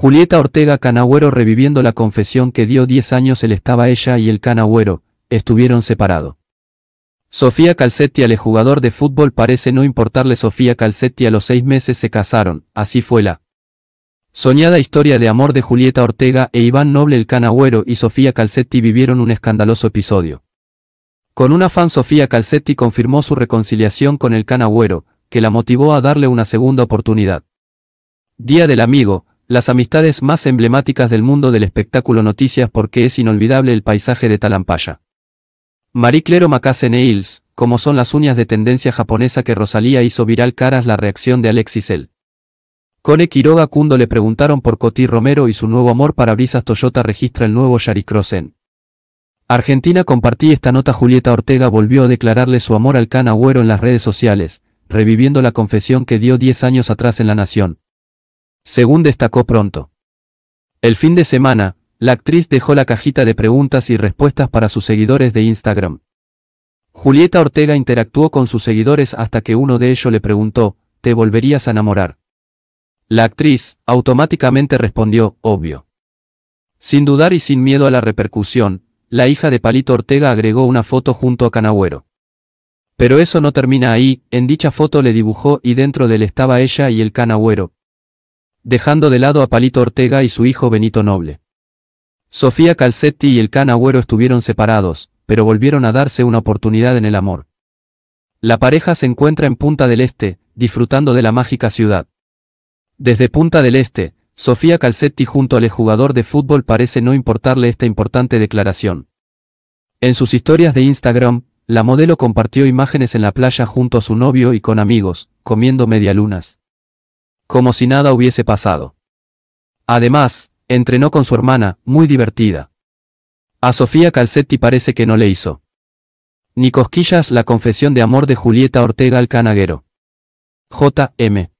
Julieta Ortega Canagüero reviviendo la confesión que dio 10 años él estaba ella y el Canagüero, estuvieron separados. Sofía Calcetti al jugador de fútbol parece no importarle Sofía Calcetti a los seis meses se casaron, así fue la soñada historia de amor de Julieta Ortega e Iván Noble el Canagüero y Sofía Calcetti vivieron un escandaloso episodio. Con un afán Sofía Calcetti confirmó su reconciliación con el Canagüero, que la motivó a darle una segunda oportunidad. Día del amigo, las amistades más emblemáticas del mundo del espectáculo noticias porque es inolvidable el paisaje de Talampaya. Marie Claire Omakase Nails, como son las uñas de tendencia japonesa que Rosalía hizo viral caras la reacción de Alexis L. Cone Quiroga Kundo le preguntaron por Coti Romero y su nuevo amor para brisas Toyota registra el nuevo Yaricross Crossen. Argentina compartí esta nota Julieta Ortega volvió a declararle su amor al Can en las redes sociales, reviviendo la confesión que dio 10 años atrás en La Nación según destacó pronto. El fin de semana, la actriz dejó la cajita de preguntas y respuestas para sus seguidores de Instagram. Julieta Ortega interactuó con sus seguidores hasta que uno de ellos le preguntó, ¿te volverías a enamorar? La actriz automáticamente respondió, obvio. Sin dudar y sin miedo a la repercusión, la hija de Palito Ortega agregó una foto junto a Canagüero. Pero eso no termina ahí, en dicha foto le dibujó y dentro de él estaba ella y el Canagüero, dejando de lado a Palito Ortega y su hijo Benito Noble. Sofía Calcetti y el Can Agüero estuvieron separados, pero volvieron a darse una oportunidad en el amor. La pareja se encuentra en Punta del Este, disfrutando de la mágica ciudad. Desde Punta del Este, Sofía Calcetti junto al jugador de fútbol parece no importarle esta importante declaración. En sus historias de Instagram, la modelo compartió imágenes en la playa junto a su novio y con amigos, comiendo medialunas como si nada hubiese pasado. Además, entrenó con su hermana, muy divertida. A Sofía Calcetti parece que no le hizo. Ni cosquillas la confesión de amor de Julieta Ortega al canaguero. J.M.